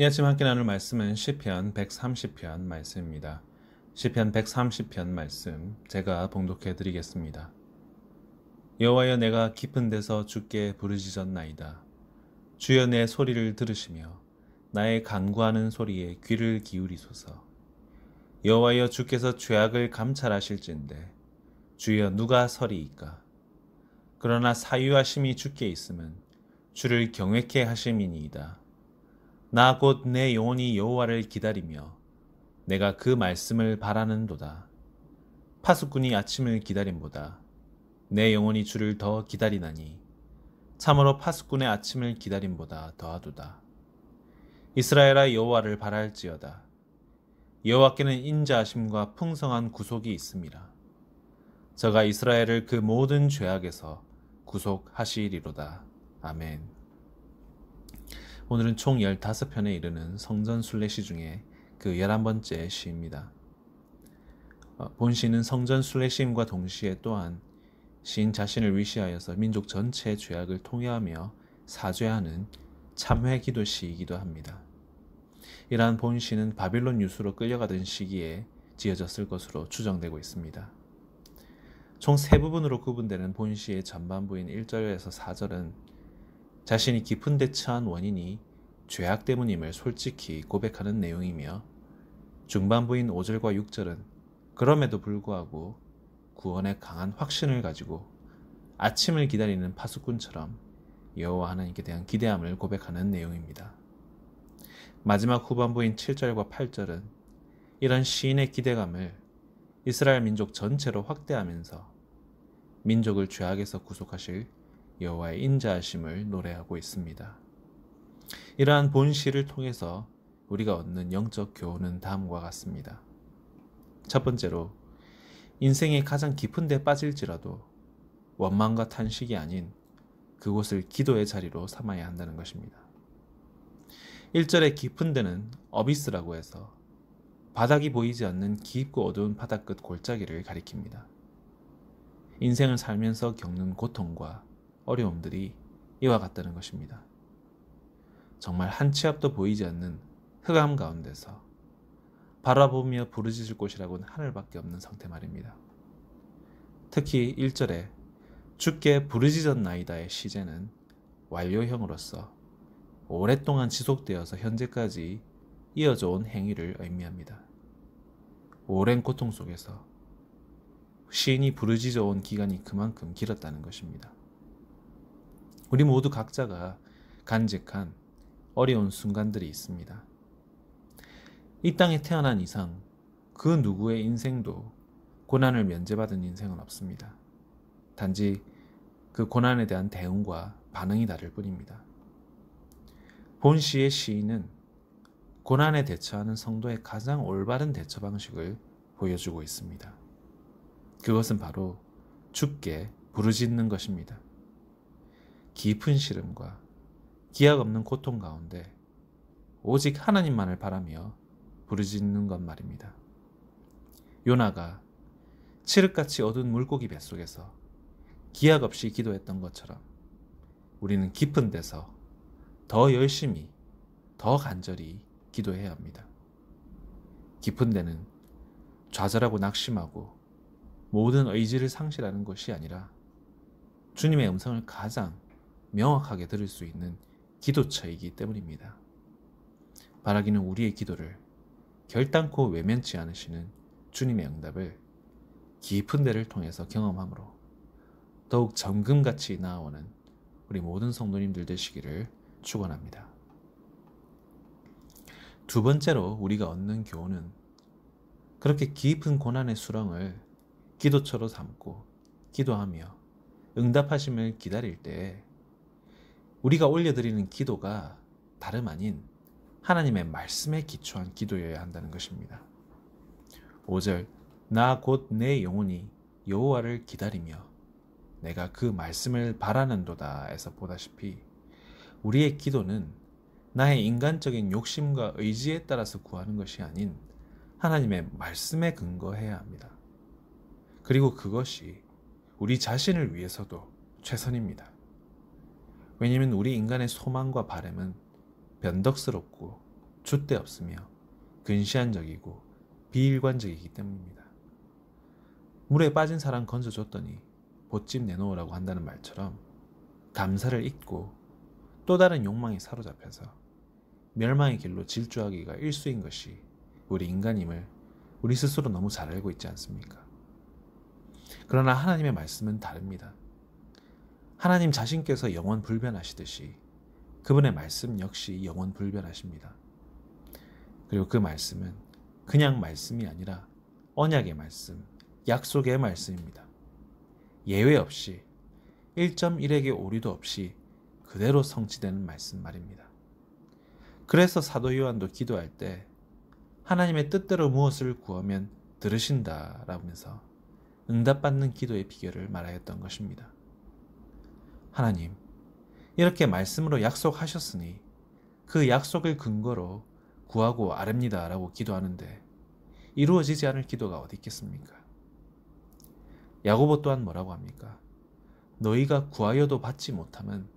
이 아침 함께 나눌 말씀은 시편 130편 말씀입니다. 시편 130편 말씀 제가 봉독해 드리겠습니다. 여호와여 내가 깊은 데서 주께 부르짖었나이다. 주여 내 소리를 들으시며 나의 간구하는 소리에 귀를 기울이소서. 여호와여 주께서 죄악을 감찰하실진데 주여 누가 서리이까? 그러나 사유하심이 주께 있음은 주를 경외케 하심이니이다. 나곧내 영혼이 여호와를 기다리며 내가 그 말씀을 바라는도다. 파수꾼이 아침을 기다림보다 내 영혼이 주를 더 기다리나니 참으로 파수꾼의 아침을 기다림보다 더하도다. 이스라엘아 여호와를 바랄지어다. 여호와께는 인자하심과 풍성한 구속이 있습니다. 저가 이스라엘을 그 모든 죄악에서 구속하시리로다. 아멘. 오늘은 총 15편에 이르는 성전 순례시 중에 그 11번째 시입니다. 어, 본 시는 성전 순례시임과 동시에 또한 시인 자신을 위시하여서 민족 전체의 죄악을 통회하며 사죄하는 참회 기도 시이기도 합니다. 이러한 본 시는 바빌론 유수로 끌려가던 시기에 지어졌을 것으로 추정되고 있습니다. 총 세 부분으로 구분되는 본시의 전반부인 1절에서 4절은 자신이 깊은 대 처한 원인이 죄악 때문임을 솔직히 고백하는 내용이며 중반부인 5절과 6절은 그럼에도 불구하고 구원의 강한 확신을 가지고 아침을 기다리는 파수꾼처럼 여호와 하나님께 대한 기대함을 고백하는 내용입니다. 마지막 후반부인 7절과 8절은 이런 시인의 기대감을 이스라엘 민족 전체로 확대하면서 민족을 죄악에서 구속하실 여호와의 인자하심을 노래하고 있습니다. 이러한 본시를 통해서 우리가 얻는 영적 교훈은 다음과 같습니다. 첫 번째로 인생의 가장 깊은 데 빠질지라도 원망과 탄식이 아닌 그곳을 기도의 자리로 삼아야 한다는 것입니다. 1절의 깊은 데는 어비스라고 해서 바닥이 보이지 않는 깊고 어두운 바닥 끝 골짜기를 가리킵니다. 인생을 살면서 겪는 고통과 어려움들이 이와 같다는 것입니다. 정말 한 치 앞도 보이지 않는 흑암 가운데서 바라보며 부르짖을 곳이라고는 하늘밖에 없는 상태 말입니다. 특히 1절에 죽게 부르짖었나이다의 시제는 완료형으로서 오랫동안 지속되어서 현재까지 이어져 온 행위를 의미합니다. 오랜 고통 속에서 시인이 부르짖어 온 기간이 그만큼 길었다는 것입니다. 우리 모두 각자가 간직한 어려운 순간들이 있습니다. 이 땅에 태어난 이상 그 누구의 인생도 고난을 면제받은 인생은 없습니다. 단지 그 고난에 대한 대응과 반응이 다를 뿐입니다. 본 시의 시인은 고난에 대처하는 성도의 가장 올바른 대처 방식을 보여주고 있습니다. 그것은 바로 죽게 부르짖는 것입니다. 깊은 시름과 기약 없는 고통 가운데 오직 하나님만을 바라며 부르짖는 것 말입니다. 요나가 칠흑같이 어두운 물고기 뱃속에서 기약 없이 기도했던 것처럼 우리는 깊은 데서 더 열심히, 더 간절히 기도해야 합니다. 깊은 데는 좌절하고 낙심하고 모든 의지를 상실하는 것이 아니라 주님의 음성을 가장 명확하게 들을 수 있는 기도처이기 때문입니다. 바라기는 우리의 기도를 결단코 외면치 않으시는 주님의 응답을 깊은 데를 통해서 경험함으로 더욱 정금같이 나아오는 우리 모든 성도님들 되시기를 축원합니다. 두 번째로 우리가 얻는 교훈은 그렇게 깊은 고난의 수렁을 기도처로 삼고 기도하며 응답하심을 기다릴 때에 우리가 올려드리는 기도가 다름 아닌 하나님의 말씀에 기초한 기도여야 한다는 것입니다. 5절 나 곧 내 영혼이 여호와를 기다리며 내가 그 말씀을 바라는도다에서 보다시피 우리의 기도는 나의 인간적인 욕심과 의지에 따라서 구하는 것이 아닌 하나님의 말씀에 근거해야 합니다. 그리고 그것이 우리 자신을 위해서도 최선입니다. 왜냐면 우리 인간의 소망과 바램은 변덕스럽고 줏대없으며 근시안적이고 비일관적이기 때문입니다. 물에 빠진 사람 건져줬더니 보집 내놓으라고 한다는 말처럼 감사를 잊고 또 다른 욕망에 사로잡혀서 멸망의 길로 질주하기가 일수인 것이 우리 인간임을 우리 스스로 너무 잘 알고 있지 않습니까? 그러나 하나님의 말씀은 다릅니다. 하나님 자신께서 영원 불변하시듯이 그분의 말씀 역시 영원 불변하십니다. 그리고 그 말씀은 그냥 말씀이 아니라 언약의 말씀, 약속의 말씀입니다. 예외 없이 1.1에게 오류도 없이 그대로 성취되는 말씀 말입니다. 그래서 사도 요한도 기도할 때 하나님의 뜻대로 무엇을 구하면 들으신다라면서 응답받는 기도의 비결을 말하였던 것입니다. 하나님, 이렇게 말씀으로 약속하셨으니 그 약속을 근거로 구하고 아릅니다. 라고 기도하는데 이루어지지 않을 기도가 어디 있겠습니까? 야고보 또한 뭐라고 합니까? 너희가 구하여도 받지 못함은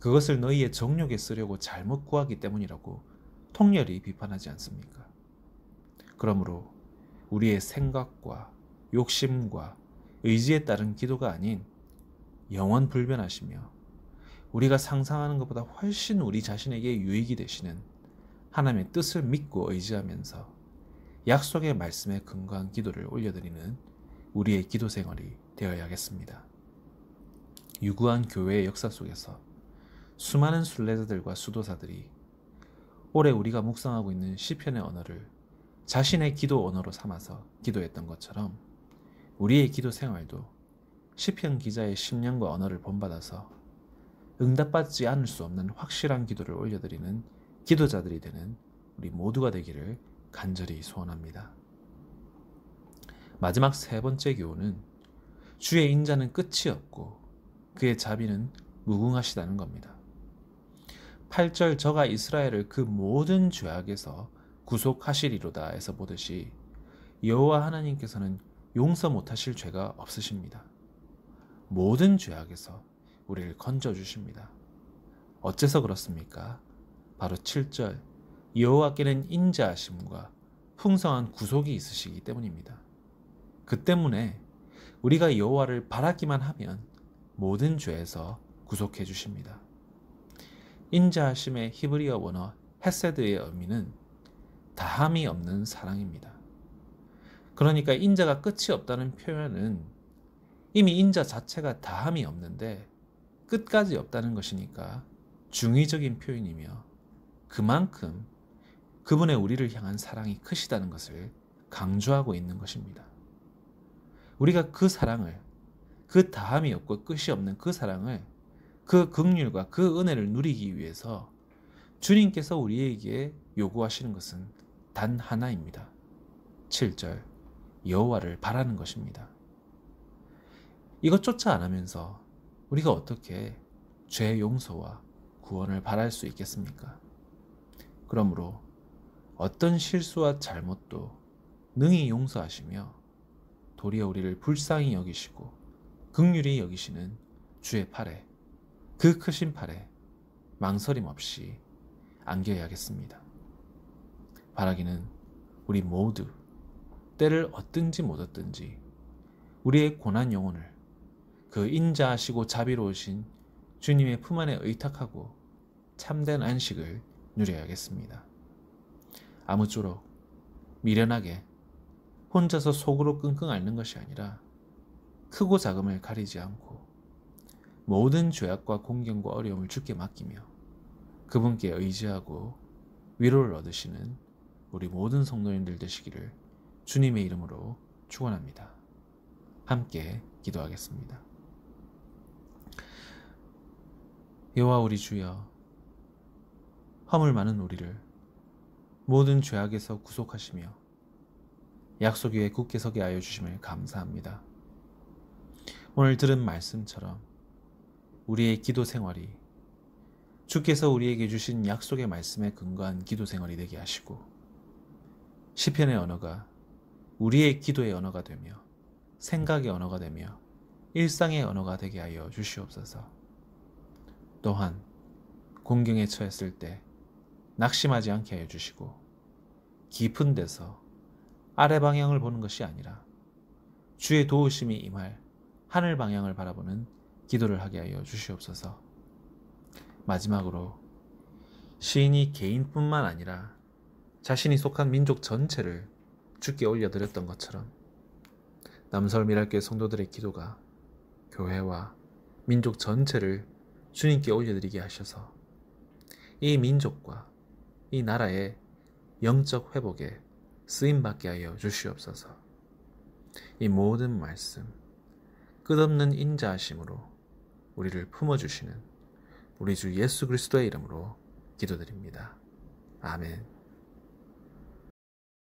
그것을 너희의 정욕에 쓰려고 잘못 구하기 때문이라고 통렬히 비판하지 않습니까? 그러므로 우리의 생각과 욕심과 의지에 따른 기도가 아닌 영원 불변하시며 우리가 상상하는 것보다 훨씬 우리 자신에게 유익이 되시는 하나님의 뜻을 믿고 의지하면서 약속의 말씀에 근거한 기도를 올려드리는 우리의 기도 생활이 되어야겠습니다. 유구한 교회의 역사 속에서 수많은 순례자들과 수도사들이 올해 우리가 묵상하고 있는 시편의 언어를 자신의 기도 언어로 삼아서 기도했던 것처럼 우리의 기도 생활도 시편 기자의 심령과 언어를 본받아서 응답받지 않을 수 없는 확실한 기도를 올려드리는 기도자들이 되는 우리 모두가 되기를 간절히 소원합니다. 마지막 세 번째 교훈은 주의 인자는 끝이 없고 그의 자비는 무궁하시다는 겁니다. 8절 저가 이스라엘을 그 모든 죄악에서 구속하시리로다에서 보듯이 여호와 하나님께서는 용서 못하실 죄가 없으십니다. 모든 죄악에서 우리를 건져 주십니다. 어째서 그렇습니까? 바로 7절 여호와께는 인자하심과 풍성한 구속이 있으시기 때문입니다. 그 때문에 우리가 여호와를 바라기만 하면 모든 죄에서 구속해 주십니다. 인자하심의 히브리어 원어 헤세드의 의미는 다함이 없는 사랑입니다. 그러니까 인자가 끝이 없다는 표현은 이미 인자 자체가 다함이 없는데 끝까지 없다는 것이니까 중의적인 표현이며 그만큼 그분의 우리를 향한 사랑이 크시다는 것을 강조하고 있는 것입니다. 우리가 그 사랑을 그 다함이 없고 끝이 없는 그 사랑을 그 극률과 그 은혜를 누리기 위해서 주님께서 우리에게 요구하시는 것은 단 하나입니다. 7절 여호와를 바라는 것입니다. 이것조차 안 하면서 우리가 어떻게 죄 용서와 구원을 바랄 수 있겠습니까? 그러므로 어떤 실수와 잘못도 능히 용서하시며 도리어 우리를 불쌍히 여기시고 극률이 여기시는 주의 팔에 그 크신 팔에 망설임 없이 안겨야겠습니다. 바라기는 우리 모두 때를 얻든지 못 얻든지 우리의 고난 영혼을 그 인자하시고 자비로우신 주님의 품 안에 의탁하고 참된 안식을 누려야겠습니다. 아무쪼록 미련하게 혼자서 속으로 끙끙 앓는 것이 아니라 크고 작음을 가리지 않고 모든 죄악과 공경과 어려움을 주께 맡기며 그분께 의지하고 위로를 얻으시는 우리 모든 성도님들 되시기를 주님의 이름으로 축원합니다. 함께 기도하겠습니다. 여호와 우리 주여 허물 많은 우리를 모든 죄악에서 구속하시며 약속 위에 굳게 서게 하여 주심을 감사합니다. 오늘 들은 말씀처럼 우리의 기도 생활이 주께서 우리에게 주신 약속의 말씀에 근거한 기도 생활이 되게 하시고 시편의 언어가 우리의 기도의 언어가 되며 생각의 언어가 되며 일상의 언어가 되게 하여 주시옵소서. 또한 공경에 처했을 때 낙심하지 않게 해주시고 깊은 데서 아래 방향을 보는 것이 아니라 주의 도우심이 임할 하늘 방향을 바라보는 기도를 하게 하여 주시옵소서. 마지막으로 시인이 개인뿐만 아니라 자신이 속한 민족 전체를 주께 올려드렸던 것처럼 남설미랄교회 성도들의 기도가 교회와 민족 전체를 주님께 올려드리게 하셔서 이 민족과 이 나라의 영적 회복에 쓰임받게 하여 주시옵소서. 이 모든 말씀, 끝없는 인자하심으로 우리를 품어주시는 우리 주 예수 그리스도의 이름으로 기도드립니다. 아멘.